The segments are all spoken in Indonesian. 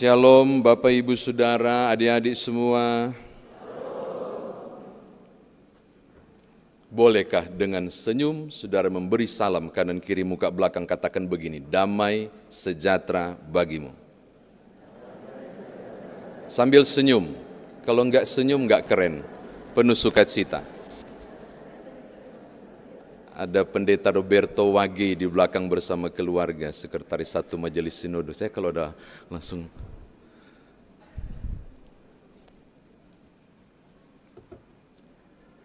Shalom Bapak Ibu Saudara, adik-adik semua. Bolehkah dengan senyum saudara memberi salam kanan kiri muka belakang katakan begini, damai sejahtera bagimu. Sambil senyum, kalau enggak senyum enggak keren, penuh sukacita. Ada pendeta Roberto Wage di belakang bersama keluarga, sekretaris satu majelis sinodo. Saya kalau udah langsung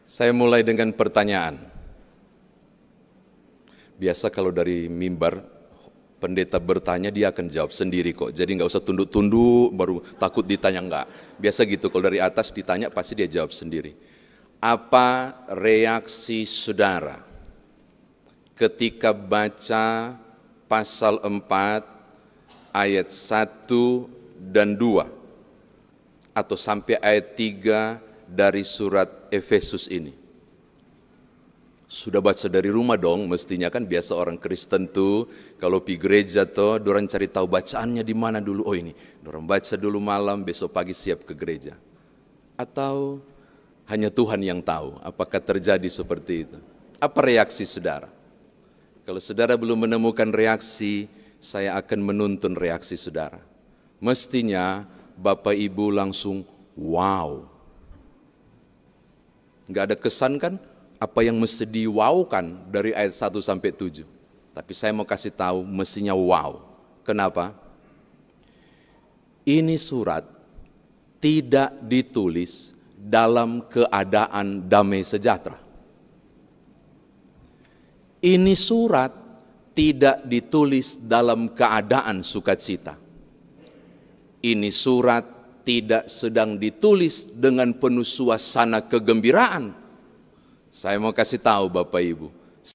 Saya mulai dengan pertanyaan. Biasa kalau dari mimbar, pendeta bertanya dia akan jawab sendiri kok. Jadi nggak usah tunduk-tunduk, baru takut ditanya nggak. Biasa gitu, kalau dari atas ditanya pasti dia jawab sendiri. Apa reaksi saudara ketika baca pasal 4 ayat 1 dan 2 atau sampai ayat 3 dari surat Efesus ini. Sudah baca dari rumah dong, mestinya kan biasa orang Kristen tuh kalau pi gereja tuh dorang cari tahu bacaannya di mana dulu. Oh ini, dorang baca dulu malam, besok pagi siap ke gereja. Atau hanya Tuhan yang tahu apakah terjadi seperti itu. Apa reaksi saudara? Kalau saudara belum menemukan reaksi, saya akan menuntun reaksi saudara. Mestinya Bapak Ibu langsung wow. Nggak ada kesan kan apa yang mesti kan dari ayat 1 sampai 7. Tapi saya mau kasih tahu mestinya wow. Kenapa? Ini surat tidak ditulis dalam keadaan damai sejahtera. Ini surat tidak ditulis dalam keadaan sukacita. Ini surat tidak sedang ditulis dengan penuh suasana kegembiraan. Saya mau kasih tahu Bapak Ibu,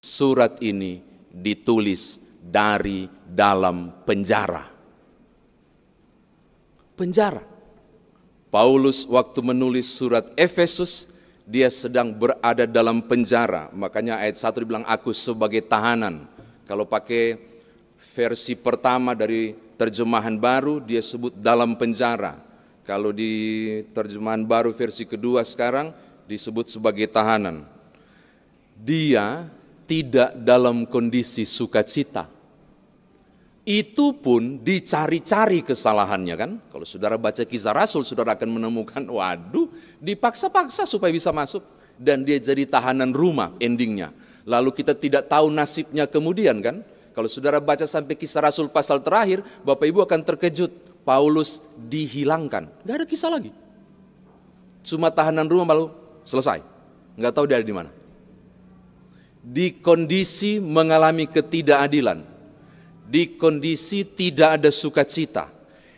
surat ini ditulis dari dalam penjara. Penjara. Paulus waktu menulis surat Efesus, dia sedang berada dalam penjara. Makanya ayat 1 dibilang aku sebagai tahanan. Kalau pakai versi pertama dari terjemahan baru, dia sebut dalam penjara kalau di terjemahan baru versi kedua sekarang disebut sebagai tahanan. Dia tidak dalam kondisi sukacita. Itu pun dicari-cari kesalahannya kan. Kalau saudara baca kisah Rasul, saudara akan menemukan, waduh dipaksa-paksa supaya bisa masuk. Dan dia jadi tahanan rumah endingnya. Lalu kita tidak tahu nasibnya kemudian kan. Kalau saudara baca sampai kisah Rasul pasal terakhir, Bapak Ibu akan terkejut Paulus dihilangkan. Gak ada kisah lagi. Cuma tahanan rumah lalu selesai. Gak tahu dia ada di mana. Di kondisi mengalami ketidakadilan. Di kondisi tidak ada sukacita.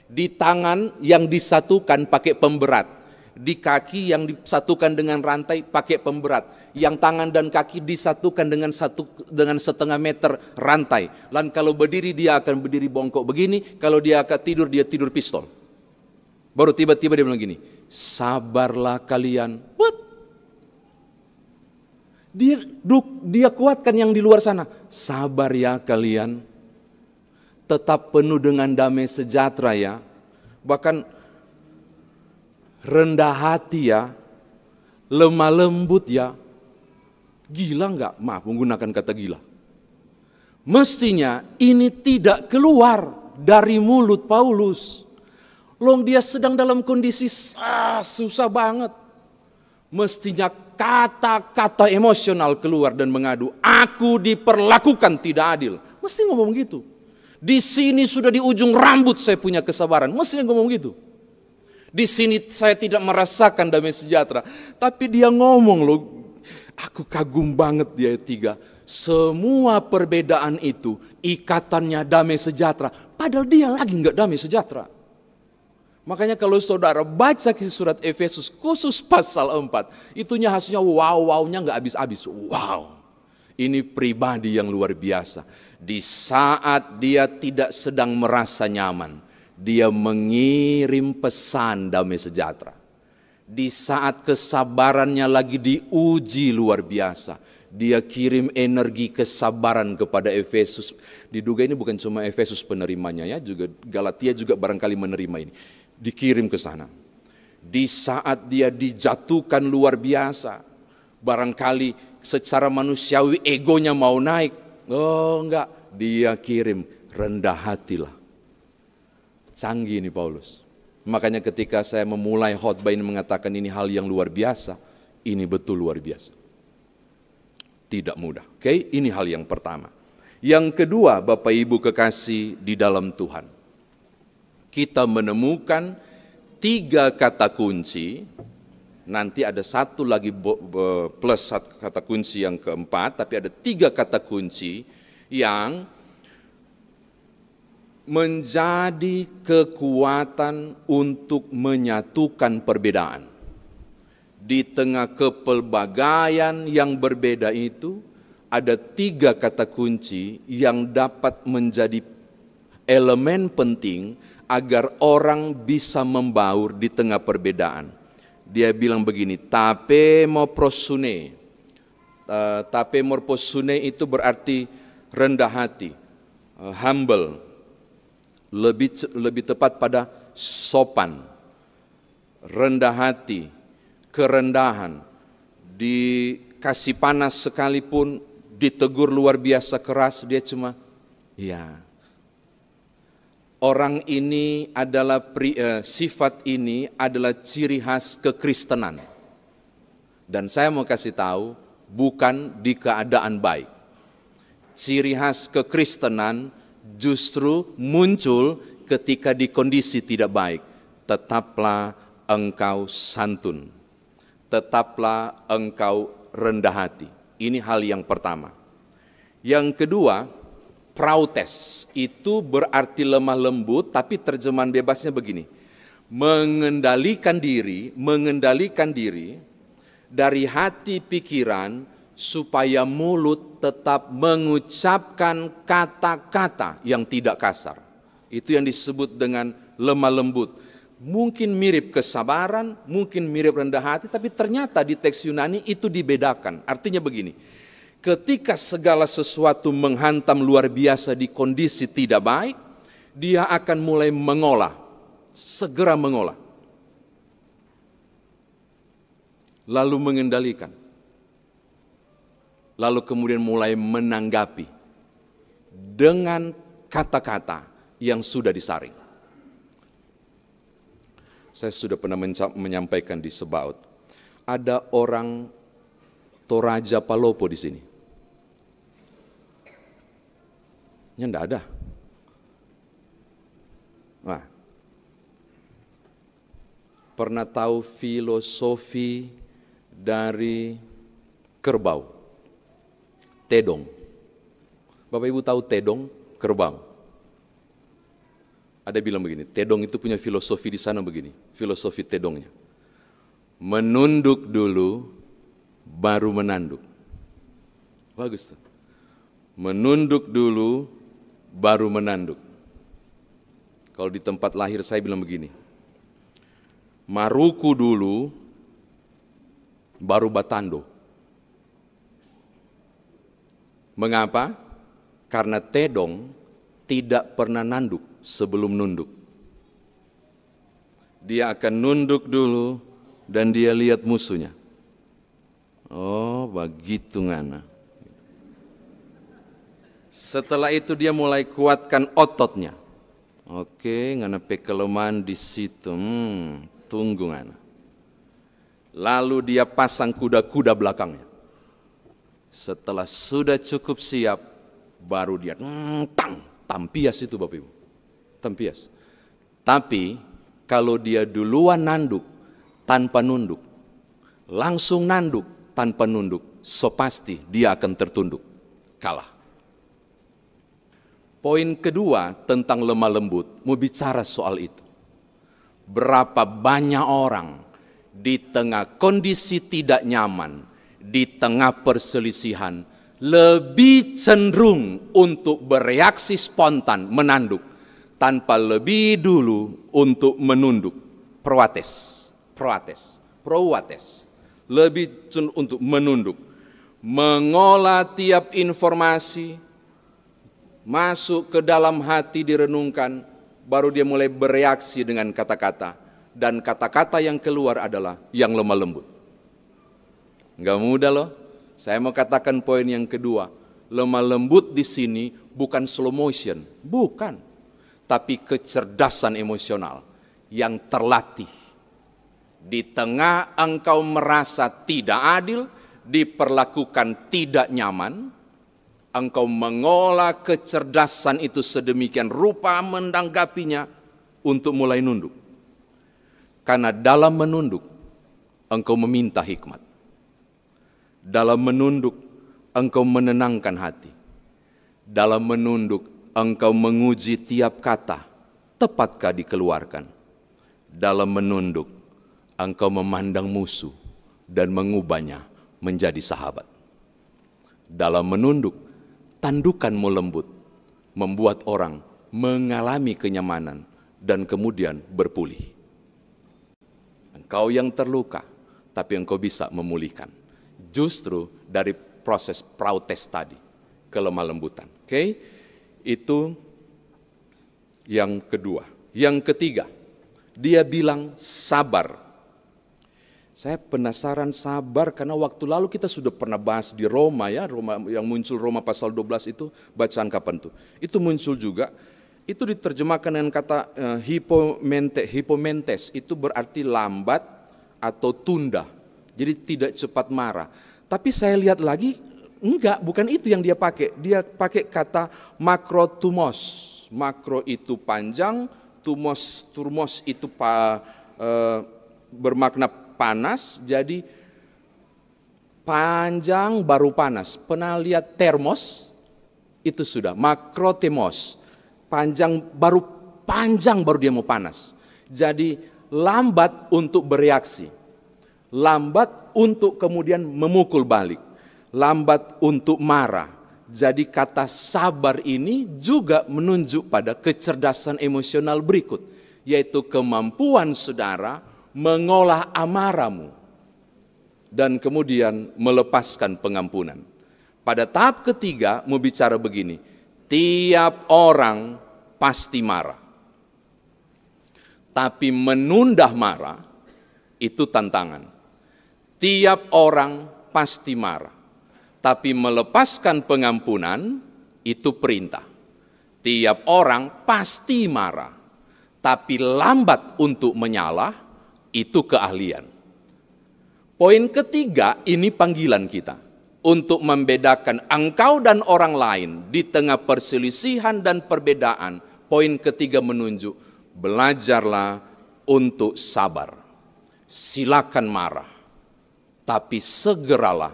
Di tangan yang disatukan pakai pemberat di kaki yang disatukan dengan rantai pakai pemberat, yang tangan dan kaki disatukan dengan satu dengan setengah meter rantai. Dan kalau berdiri dia akan berdiri bongkok begini, kalau dia akan tidur dia tidur pistol. Baru tiba-tiba dia bilang gini, sabarlah kalian. What? Dia duk, dia kuatkan yang di luar sana. Sabar ya kalian. Tetap penuh dengan damai sejahtera ya. Bahkan rendah hati ya, lemah lembut ya, gila nggak? Maaf menggunakan kata gila. Mestinya ini tidak keluar dari mulut Paulus. Long dia sedang dalam kondisi ah, susah banget. Mestinya kata-kata emosional keluar dan mengadu, aku diperlakukan tidak adil. Mesti ngomong gitu. Di sini sudah di ujung rambut saya punya kesabaran. Mesti ngomong gitu. Di sini saya tidak merasakan damai sejahtera. Tapi dia ngomong loh, aku kagum banget dia ya, tiga. Semua perbedaan itu ikatannya damai sejahtera. Padahal dia lagi nggak damai sejahtera. Makanya kalau saudara baca surat Efesus khusus pasal 4, itunya hasilnya wow-wownya nggak habis-habis. Wow, ini pribadi yang luar biasa. Di saat dia tidak sedang merasa nyaman, dia mengirim pesan damai sejahtera. Di saat kesabarannya lagi diuji luar biasa, dia kirim energi kesabaran kepada Efesus. Diduga ini bukan cuma Efesus penerimanya ya, juga Galatia juga barangkali menerima ini. Dikirim ke sana. Di saat dia dijatuhkan luar biasa, barangkali secara manusiawi egonya mau naik. Oh enggak, dia kirim rendah hatilah Canggih ini Paulus. Makanya ketika saya memulai khotbah ini mengatakan ini hal yang luar biasa, ini betul luar biasa. Tidak mudah. Oke, okay? ini hal yang pertama. Yang kedua, Bapak Ibu kekasih di dalam Tuhan. Kita menemukan tiga kata kunci nanti ada satu lagi plus kata kunci yang keempat, tapi ada tiga kata kunci yang menjadi kekuatan untuk menyatukan perbedaan. Di tengah kepelbagaian yang berbeda itu, ada tiga kata kunci yang dapat menjadi elemen penting agar orang bisa membaur di tengah perbedaan. Dia bilang begini, tape moprosune. Uh, eh, tape moprosune itu berarti rendah hati, eh, humble, lebih lebih tepat pada sopan, rendah hati, kerendahan, dikasih panas sekalipun, ditegur luar biasa keras, dia cuma, ya, orang ini adalah pri, eh, sifat ini adalah ciri khas kekristenan. Dan saya mau kasih tahu, bukan di keadaan baik. Ciri khas kekristenan justru muncul ketika di kondisi tidak baik. Tetaplah engkau santun, tetaplah engkau rendah hati. Ini hal yang pertama. Yang kedua, proutes itu berarti lemah lembut, tapi terjemahan bebasnya begini: mengendalikan diri, mengendalikan diri dari hati pikiran supaya mulut tetap mengucapkan kata-kata yang tidak kasar. Itu yang disebut dengan lemah lembut. Mungkin mirip kesabaran, mungkin mirip rendah hati, tapi ternyata di teks Yunani itu dibedakan. Artinya begini, ketika segala sesuatu menghantam luar biasa di kondisi tidak baik, dia akan mulai mengolah, segera mengolah. Lalu mengendalikan lalu kemudian mulai menanggapi dengan kata-kata yang sudah disaring. Saya sudah pernah menyampaikan di Sebaut, ada orang Toraja Palopo di sini. ini enggak ada. Nah, pernah tahu filosofi dari kerbau? tedong. Bapak Ibu tahu tedong, kerbau. Ada bilang begini, tedong itu punya filosofi di sana begini, filosofi tedongnya. Menunduk dulu, baru menanduk. Bagus tuh. Menunduk dulu, baru menanduk. Kalau di tempat lahir saya bilang begini, maruku dulu, baru batando. Mengapa? Karena Tedong tidak pernah nanduk sebelum nunduk. Dia akan nunduk dulu dan dia lihat musuhnya. Oh, begitu ngana. Setelah itu dia mulai kuatkan ototnya. Oke, ngana pekeleman di situ. Hmm, tunggu ngana. Lalu dia pasang kuda-kuda belakangnya. Setelah sudah cukup siap, baru dia tang, tampias itu Bapak Ibu. Tampias. Tapi kalau dia duluan nanduk tanpa nunduk, langsung nanduk tanpa nunduk, so pasti dia akan tertunduk, kalah. Poin kedua tentang lemah lembut, mau bicara soal itu. Berapa banyak orang di tengah kondisi tidak nyaman, di tengah perselisihan lebih cenderung untuk bereaksi spontan menanduk tanpa lebih dulu untuk menunduk proates proates proates lebih cenderung untuk menunduk mengolah tiap informasi masuk ke dalam hati direnungkan baru dia mulai bereaksi dengan kata-kata dan kata-kata yang keluar adalah yang lemah lembut Nggak mudah loh. Saya mau katakan poin yang kedua. Lemah lembut di sini bukan slow motion. Bukan. Tapi kecerdasan emosional yang terlatih. Di tengah engkau merasa tidak adil, diperlakukan tidak nyaman, engkau mengolah kecerdasan itu sedemikian rupa mendanggapinya untuk mulai nunduk. Karena dalam menunduk, engkau meminta hikmat. Dalam menunduk, engkau menenangkan hati. Dalam menunduk, engkau menguji tiap kata, tepatkah dikeluarkan. Dalam menunduk, engkau memandang musuh dan mengubahnya menjadi sahabat. Dalam menunduk, tandukanmu lembut, membuat orang mengalami kenyamanan dan kemudian berpulih. Engkau yang terluka, tapi engkau bisa memulihkan justru dari proses protes tadi, kelemah lembutan. Oke, okay? itu yang kedua. Yang ketiga, dia bilang sabar. Saya penasaran sabar karena waktu lalu kita sudah pernah bahas di Roma ya, Roma yang muncul Roma pasal 12 itu bacaan kapan tuh? Itu muncul juga itu diterjemahkan dengan kata eh, hipomente, hipomentes itu berarti lambat atau tunda jadi tidak cepat marah. Tapi saya lihat lagi, enggak, bukan itu yang dia pakai. Dia pakai kata makrotumos. Makro itu panjang, tumos turmos itu pa, e, bermakna panas. Jadi panjang baru panas. Pernah lihat termos? Itu sudah makrotemos. Panjang baru panjang baru dia mau panas. Jadi lambat untuk bereaksi lambat untuk kemudian memukul balik, lambat untuk marah. Jadi kata sabar ini juga menunjuk pada kecerdasan emosional berikut, yaitu kemampuan saudara mengolah amarahmu dan kemudian melepaskan pengampunan. Pada tahap ketiga mau bicara begini, tiap orang pasti marah. Tapi menunda marah itu tantangan. Tiap orang pasti marah. Tapi melepaskan pengampunan itu perintah. Tiap orang pasti marah. Tapi lambat untuk menyalah itu keahlian. Poin ketiga ini panggilan kita untuk membedakan engkau dan orang lain di tengah perselisihan dan perbedaan. Poin ketiga menunjuk belajarlah untuk sabar. Silakan marah tapi segeralah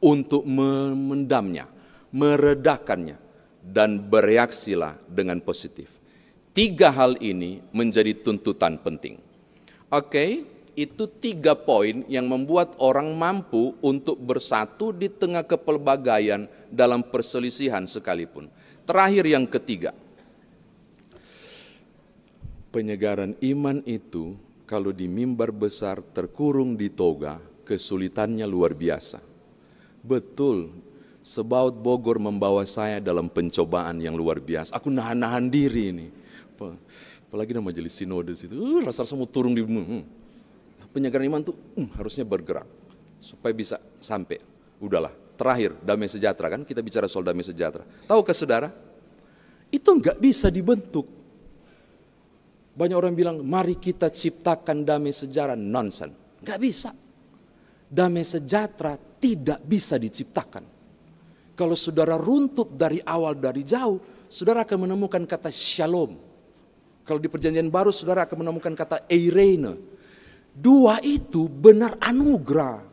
untuk memendamnya, meredakannya, dan bereaksilah dengan positif. Tiga hal ini menjadi tuntutan penting. Oke, okay, itu tiga poin yang membuat orang mampu untuk bersatu di tengah kepelbagaian dalam perselisihan sekalipun. Terakhir yang ketiga, penyegaran iman itu kalau di mimbar besar terkurung di toga, kesulitannya luar biasa. Betul, sebaut Bogor membawa saya dalam pencobaan yang luar biasa. Aku nahan-nahan diri ini. Apalagi nama majelis sinode situ, uh, rasa-rasa turun di hmm. Penyegaran iman tuh hmm, harusnya bergerak supaya bisa sampai. Udahlah, terakhir damai sejahtera kan kita bicara soal damai sejahtera. ke saudara? Itu nggak bisa dibentuk. Banyak orang bilang, mari kita ciptakan damai sejarah. Nonsense. Nggak bisa damai sejahtera tidak bisa diciptakan. Kalau saudara runtut dari awal dari jauh, saudara akan menemukan kata shalom. Kalau di perjanjian baru saudara akan menemukan kata eirene. Dua itu benar anugerah.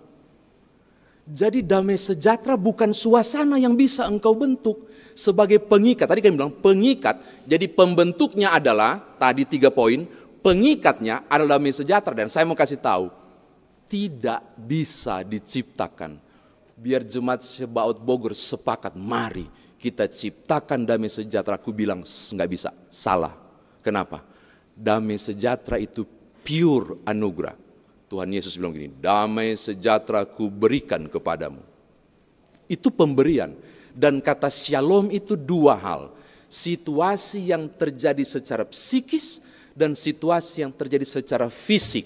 Jadi damai sejahtera bukan suasana yang bisa engkau bentuk sebagai pengikat. Tadi kami bilang pengikat, jadi pembentuknya adalah tadi tiga poin, pengikatnya adalah damai sejahtera dan saya mau kasih tahu tidak bisa diciptakan. Biar jemaat sebaut Bogor sepakat, mari kita ciptakan damai sejahtera. Aku bilang nggak bisa, salah. Kenapa? Damai sejahtera itu pure anugerah. Tuhan Yesus bilang gini, damai sejahtera ku berikan kepadamu. Itu pemberian. Dan kata shalom itu dua hal. Situasi yang terjadi secara psikis dan situasi yang terjadi secara fisik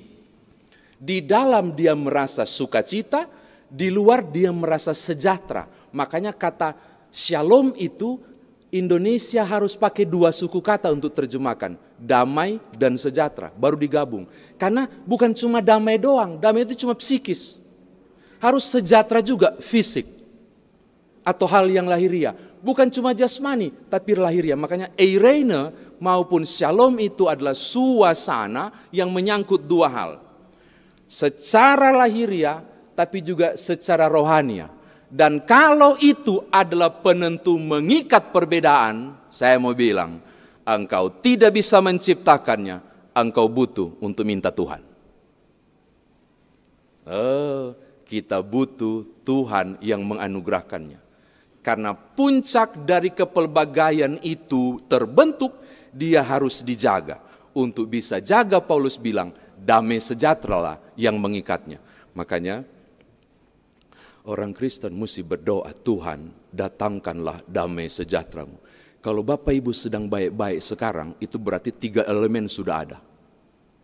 di dalam dia merasa sukacita, di luar dia merasa sejahtera. Makanya kata shalom itu Indonesia harus pakai dua suku kata untuk terjemahkan, damai dan sejahtera, baru digabung. Karena bukan cuma damai doang, damai itu cuma psikis. Harus sejahtera juga fisik atau hal yang lahiriah. Bukan cuma jasmani, tapi lahiriah. Makanya eirene maupun shalom itu adalah suasana yang menyangkut dua hal secara lahiriah tapi juga secara rohania. Dan kalau itu adalah penentu mengikat perbedaan, saya mau bilang, engkau tidak bisa menciptakannya, engkau butuh untuk minta Tuhan. Oh, kita butuh Tuhan yang menganugerahkannya. Karena puncak dari kepelbagaian itu terbentuk, dia harus dijaga. Untuk bisa jaga Paulus bilang, damai sejahtera lah yang mengikatnya. Makanya orang Kristen mesti berdoa, Tuhan datangkanlah damai sejahteramu. Kalau Bapak Ibu sedang baik-baik sekarang, itu berarti tiga elemen sudah ada.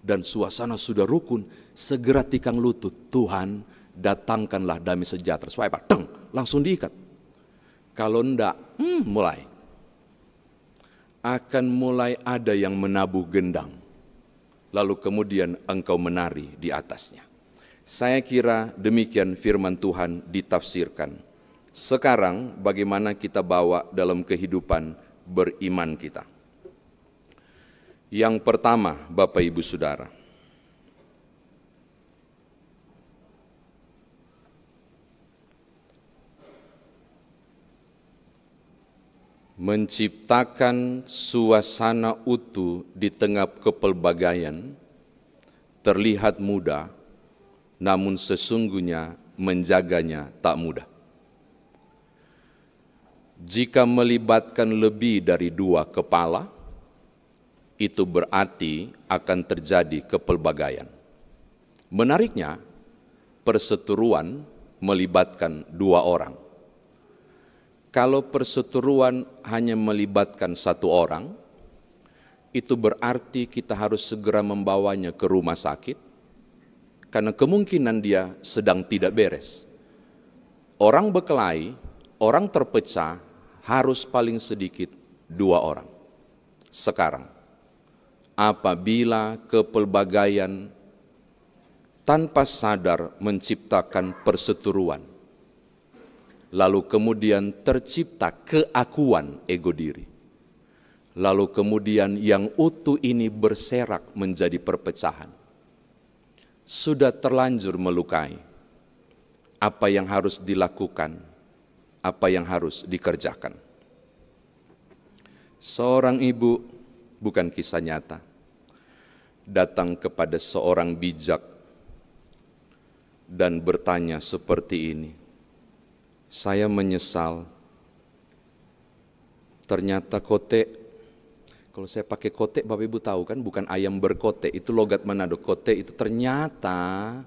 Dan suasana sudah rukun, segera tikang lutut, Tuhan datangkanlah damai sejahtera. Supaya apa? Teng, langsung diikat. Kalau tidak hmm, mulai. Akan mulai ada yang menabuh gendang lalu kemudian engkau menari di atasnya. Saya kira demikian firman Tuhan ditafsirkan. Sekarang bagaimana kita bawa dalam kehidupan beriman kita. Yang pertama, Bapak Ibu Saudara, menciptakan suasana utuh di tengah kepelbagaian, terlihat mudah, namun sesungguhnya menjaganya tak mudah. Jika melibatkan lebih dari dua kepala, itu berarti akan terjadi kepelbagaian. Menariknya, perseteruan melibatkan dua orang kalau perseteruan hanya melibatkan satu orang, itu berarti kita harus segera membawanya ke rumah sakit, karena kemungkinan dia sedang tidak beres. Orang bekelai, orang terpecah, harus paling sedikit dua orang. Sekarang, apabila kepelbagaian tanpa sadar menciptakan perseteruan, lalu kemudian tercipta keakuan ego diri. Lalu kemudian yang utuh ini berserak menjadi perpecahan. Sudah terlanjur melukai. Apa yang harus dilakukan? Apa yang harus dikerjakan? Seorang ibu bukan kisah nyata. Datang kepada seorang bijak dan bertanya seperti ini saya menyesal. Ternyata kote, kalau saya pakai kote, Bapak Ibu tahu kan, bukan ayam berkote, itu logat Manado. Kote itu ternyata,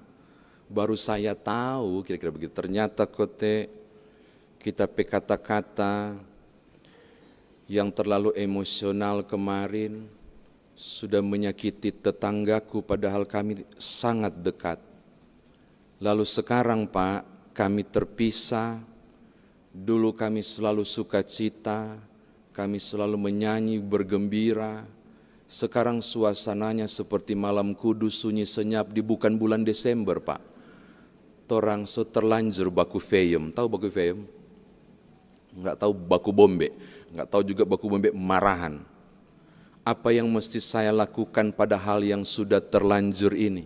baru saya tahu, kira-kira begitu. Ternyata kote, kita pe kata-kata yang terlalu emosional kemarin, sudah menyakiti tetanggaku padahal kami sangat dekat. Lalu sekarang Pak, kami terpisah, Dulu kami selalu sukacita, kami selalu menyanyi bergembira. Sekarang suasananya seperti malam kudus sunyi senyap di bukan bulan Desember, Pak. Torang so terlanjur baku feyem. Tahu baku feyem? Enggak tahu baku bombe. Enggak tahu juga baku bombe marahan. Apa yang mesti saya lakukan pada hal yang sudah terlanjur ini?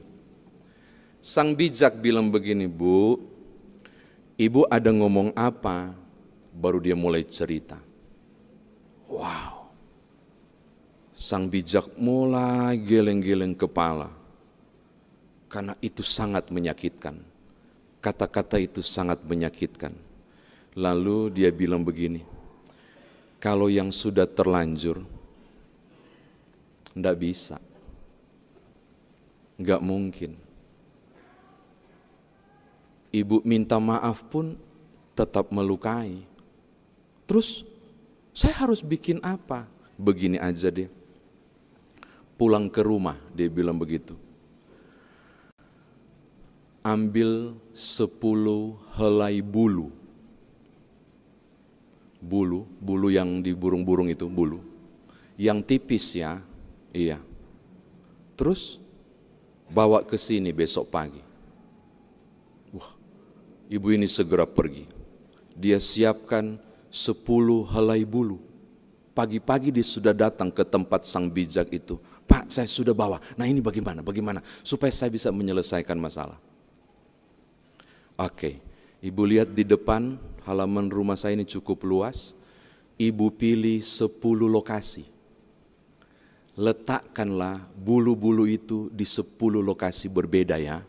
Sang bijak bilang begini, Bu, ibu ada ngomong apa, baru dia mulai cerita. Wow, sang bijak mulai geleng-geleng kepala, karena itu sangat menyakitkan. Kata-kata itu sangat menyakitkan. Lalu dia bilang begini, kalau yang sudah terlanjur, tidak bisa, nggak mungkin Ibu minta maaf pun tetap melukai. Terus saya harus bikin apa? Begini aja deh. Pulang ke rumah, dia bilang begitu. Ambil sepuluh helai bulu. Bulu, bulu yang di burung-burung itu, bulu. Yang tipis ya, iya. Terus bawa ke sini besok pagi. Ibu ini segera pergi. Dia siapkan sepuluh helai bulu. Pagi-pagi dia sudah datang ke tempat sang bijak itu. Pak, saya sudah bawa. Nah ini bagaimana, bagaimana? Supaya saya bisa menyelesaikan masalah. Oke, ibu lihat di depan halaman rumah saya ini cukup luas. Ibu pilih sepuluh lokasi letakkanlah bulu-bulu itu di sepuluh lokasi berbeda ya.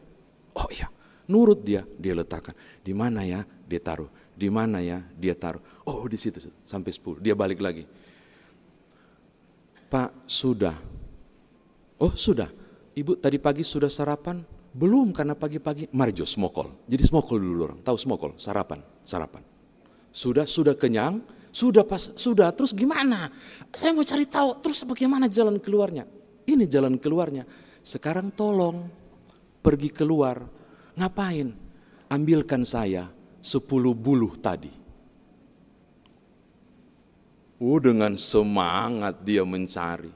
Oh iya, nurut dia, dia letakkan. Di mana ya? Dia taruh. Di mana ya? Dia taruh. Oh, di situ sampai 10. Dia balik lagi. Pak, sudah. Oh, sudah. Ibu tadi pagi sudah sarapan? Belum karena pagi-pagi. Marjo smokol. Jadi smokol dulu orang. Tahu smokol? Sarapan, sarapan. Sudah, sudah kenyang, sudah pas sudah terus gimana? Saya mau cari tahu terus bagaimana jalan keluarnya. Ini jalan keluarnya. Sekarang tolong pergi keluar Ngapain? Ambilkan saya sepuluh buluh tadi. Uh, dengan semangat dia mencari.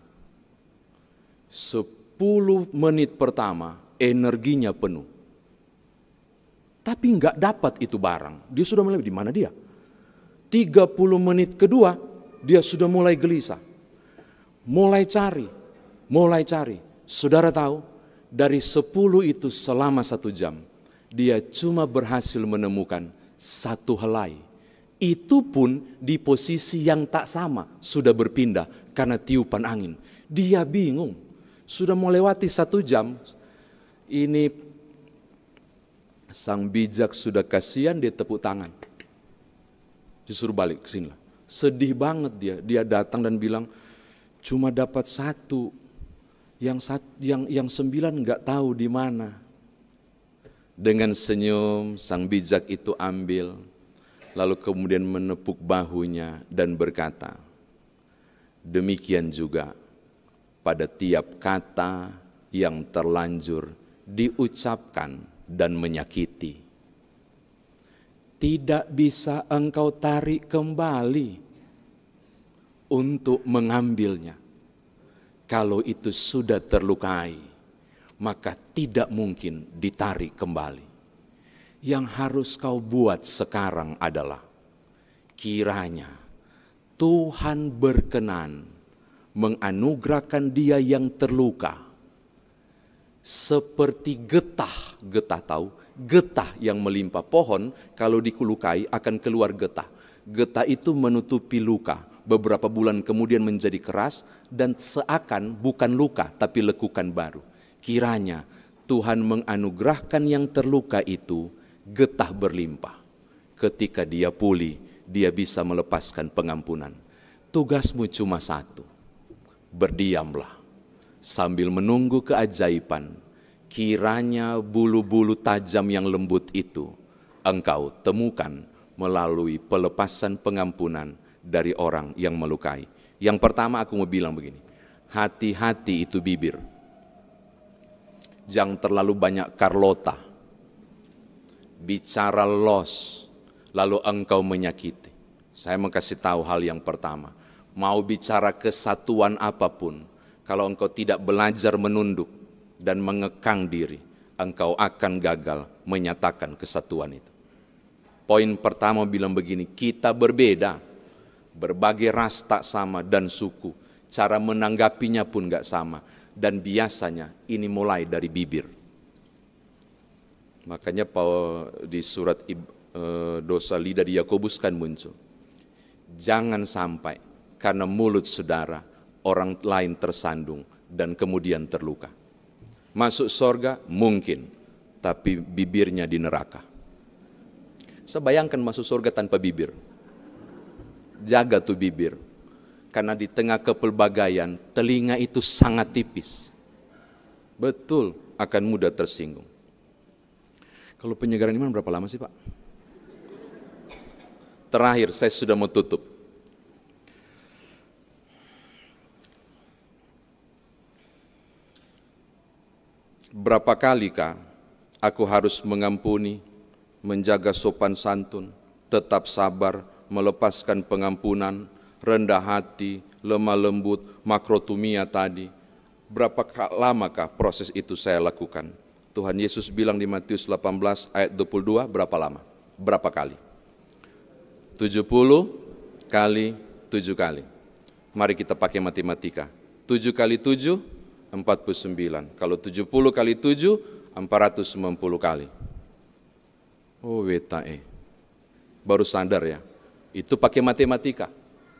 Sepuluh menit pertama energinya penuh. Tapi nggak dapat itu barang. Dia sudah mulai, di mana dia? 30 menit kedua, dia sudah mulai gelisah. Mulai cari, mulai cari. Saudara tahu, dari sepuluh itu selama satu jam, dia cuma berhasil menemukan satu helai. Itu pun di posisi yang tak sama, sudah berpindah karena tiupan angin. Dia bingung, sudah melewati satu jam. Ini sang bijak sudah kasihan, dia tepuk tangan. Disuruh balik ke sini lah. Sedih banget dia, dia datang dan bilang, cuma dapat satu yang yang yang sembilan nggak tahu di mana. Dengan senyum sang bijak itu ambil, lalu kemudian menepuk bahunya dan berkata, demikian juga pada tiap kata yang terlanjur diucapkan dan menyakiti. Tidak bisa engkau tarik kembali untuk mengambilnya. Kalau itu sudah terlukai, maka tidak mungkin ditarik kembali. Yang harus kau buat sekarang adalah kiranya Tuhan berkenan menganugerahkan dia yang terluka seperti getah, getah tahu, getah yang melimpah pohon kalau dikulukai akan keluar getah. Getah itu menutupi luka, beberapa bulan kemudian menjadi keras dan seakan bukan luka tapi lekukan baru. Kiranya Tuhan menganugerahkan yang terluka itu getah berlimpah. Ketika dia pulih, dia bisa melepaskan pengampunan. Tugasmu cuma satu, berdiamlah sambil menunggu keajaiban. Kiranya bulu-bulu tajam yang lembut itu engkau temukan melalui pelepasan pengampunan dari orang yang melukai. Yang pertama aku mau bilang begini, hati-hati itu bibir. Jangan terlalu banyak Carlota. Bicara los, lalu engkau menyakiti. Saya mau kasih tahu hal yang pertama. Mau bicara kesatuan apapun, kalau engkau tidak belajar menunduk dan mengekang diri, engkau akan gagal menyatakan kesatuan itu. Poin pertama bilang begini, kita berbeda Berbagai ras tak sama dan suku, cara menanggapinya pun gak sama. Dan biasanya ini mulai dari bibir. Makanya di surat eh, dosa lidah di Yakobus kan muncul. Jangan sampai karena mulut saudara orang lain tersandung dan kemudian terluka. Masuk sorga mungkin, tapi bibirnya di neraka. Saya bayangkan masuk surga tanpa bibir jaga tuh bibir. Karena di tengah kepelbagaian, telinga itu sangat tipis. Betul, akan mudah tersinggung. Kalau penyegaran iman berapa lama sih Pak? Terakhir, saya sudah mau tutup. Berapa kali kah aku harus mengampuni, menjaga sopan santun, tetap sabar, melepaskan pengampunan, rendah hati, lemah lembut, makrotumia tadi. Berapa lamakah proses itu saya lakukan? Tuhan Yesus bilang di Matius 18 ayat 22 berapa lama? Berapa kali? 70 kali 7 kali. Mari kita pakai matematika. 7 kali 7 49. Kalau 70 kali 7 490 kali. Oh, wetae. Eh. Baru sadar ya. Itu pakai matematika.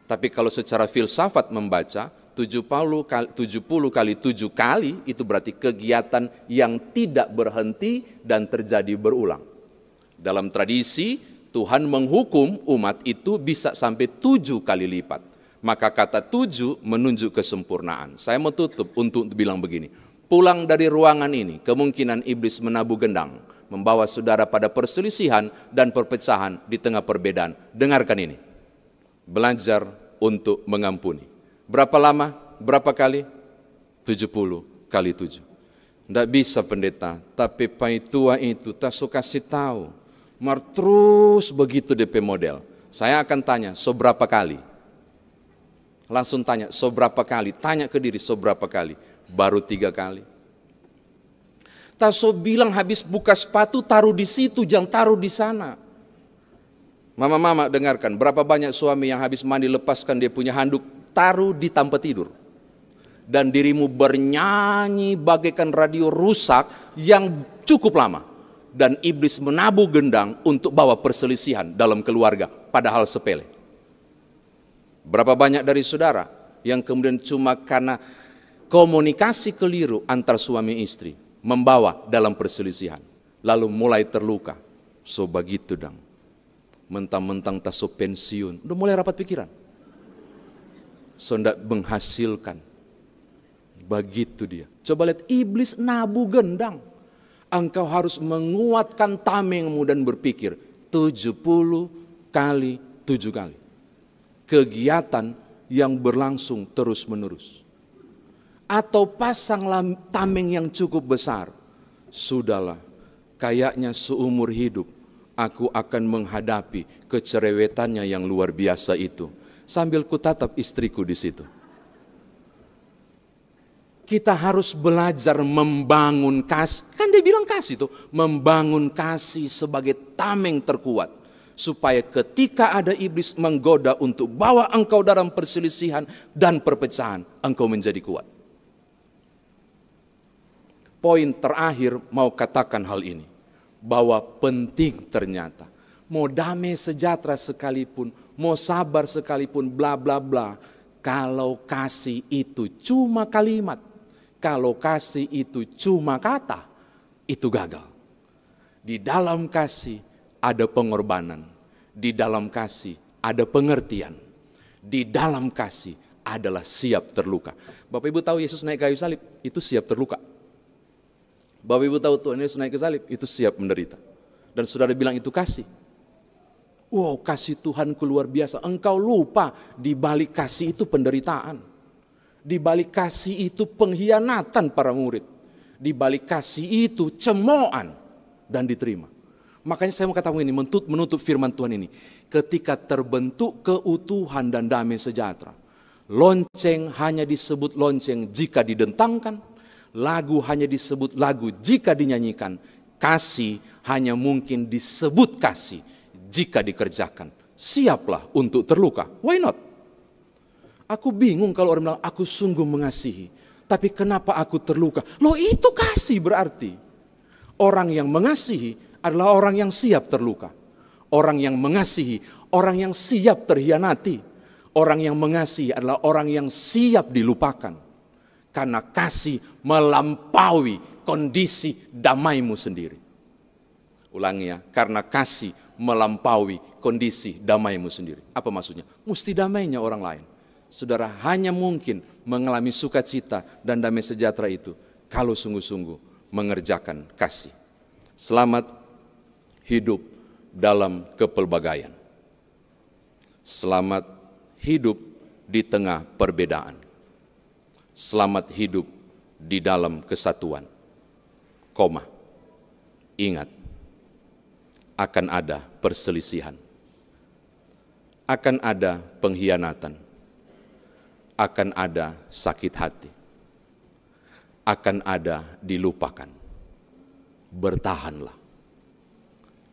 Tapi kalau secara filsafat membaca, 70 kali, 70 kali 7 kali itu berarti kegiatan yang tidak berhenti dan terjadi berulang. Dalam tradisi, Tuhan menghukum umat itu bisa sampai tujuh kali lipat. Maka kata tujuh menunjuk kesempurnaan. Saya mau tutup untuk bilang begini, pulang dari ruangan ini, kemungkinan iblis menabuh gendang membawa saudara pada perselisihan dan perpecahan di tengah perbedaan. Dengarkan ini. Belajar untuk mengampuni. Berapa lama? Berapa kali? 70 kali 7. Tidak bisa pendeta, tapi pai tua itu tak suka kasih tahu. Mar terus begitu DP model. Saya akan tanya, seberapa kali? Langsung tanya, seberapa kali? Tanya ke diri, seberapa kali? Baru tiga kali, Taso bilang habis buka sepatu taruh di situ, jangan taruh di sana. Mama-mama dengarkan, berapa banyak suami yang habis mandi lepaskan dia punya handuk, taruh di tempat tidur. Dan dirimu bernyanyi bagaikan radio rusak yang cukup lama. Dan iblis menabuh gendang untuk bawa perselisihan dalam keluarga, padahal sepele. Berapa banyak dari saudara yang kemudian cuma karena komunikasi keliru antar suami istri, membawa dalam perselisihan, lalu mulai terluka. So begitu dong. Mentang-mentang tak so pensiun, udah mulai rapat pikiran. So ndak menghasilkan. Begitu dia. Coba lihat iblis nabu gendang. Engkau harus menguatkan tamengmu dan berpikir 70 kali 7 kali. Kegiatan yang berlangsung terus-menerus atau pasanglah tameng yang cukup besar. Sudahlah, kayaknya seumur hidup aku akan menghadapi kecerewetannya yang luar biasa itu. Sambil tatap istriku di situ. Kita harus belajar membangun kasih. Kan dia bilang kasih itu, membangun kasih sebagai tameng terkuat supaya ketika ada iblis menggoda untuk bawa engkau dalam perselisihan dan perpecahan, engkau menjadi kuat poin terakhir mau katakan hal ini. Bahwa penting ternyata. Mau damai sejahtera sekalipun, mau sabar sekalipun, bla bla bla. Kalau kasih itu cuma kalimat, kalau kasih itu cuma kata, itu gagal. Di dalam kasih ada pengorbanan, di dalam kasih ada pengertian, di dalam kasih adalah siap terluka. Bapak Ibu tahu Yesus naik kayu salib itu siap terluka. Bapak Ibu tahu Tuhan Yesus naik ke salib, itu siap menderita. Dan saudara bilang itu kasih. Wow, kasih Tuhan luar biasa. Engkau lupa di balik kasih itu penderitaan. Di balik kasih itu pengkhianatan para murid. Di balik kasih itu cemoan dan diterima. Makanya saya mau katakan ini, menutup, menutup firman Tuhan ini. Ketika terbentuk keutuhan dan damai sejahtera. Lonceng hanya disebut lonceng jika didentangkan. Lagu hanya disebut lagu jika dinyanyikan. Kasih hanya mungkin disebut kasih jika dikerjakan. Siaplah untuk terluka. Why not? Aku bingung kalau orang bilang aku sungguh mengasihi. Tapi kenapa aku terluka? Loh itu kasih berarti. Orang yang mengasihi adalah orang yang siap terluka. Orang yang mengasihi, orang yang siap terhianati. Orang yang mengasihi adalah orang yang siap dilupakan. Karena kasih melampaui kondisi damaimu sendiri. Ulangi ya, karena kasih melampaui kondisi damaimu sendiri. Apa maksudnya? Mesti damainya orang lain. Saudara hanya mungkin mengalami sukacita dan damai sejahtera itu kalau sungguh-sungguh mengerjakan kasih. Selamat hidup dalam kepelbagaian. Selamat hidup di tengah perbedaan selamat hidup di dalam kesatuan. Koma. Ingat, akan ada perselisihan. Akan ada pengkhianatan. Akan ada sakit hati. Akan ada dilupakan. Bertahanlah.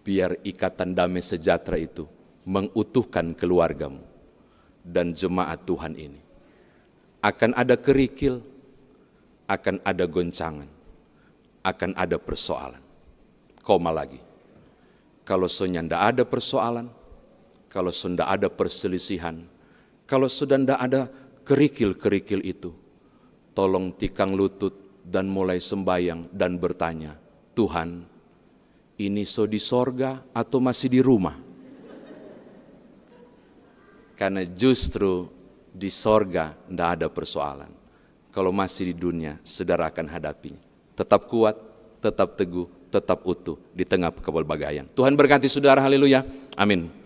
Biar ikatan damai sejahtera itu mengutuhkan keluargamu dan jemaat Tuhan ini akan ada kerikil, akan ada goncangan, akan ada persoalan. Koma lagi. Kalau sudah tidak ada persoalan, kalau sudah ada perselisihan, kalau sudah tidak ada kerikil-kerikil itu, tolong tikang lutut dan mulai sembayang dan bertanya, Tuhan, ini so di sorga atau masih di rumah? Karena justru di sorga tidak ada persoalan. Kalau masih di dunia, saudara akan hadapi. Tetap kuat, tetap teguh, tetap utuh di tengah kepelbagaian. Tuhan berkati saudara, haleluya. Amin.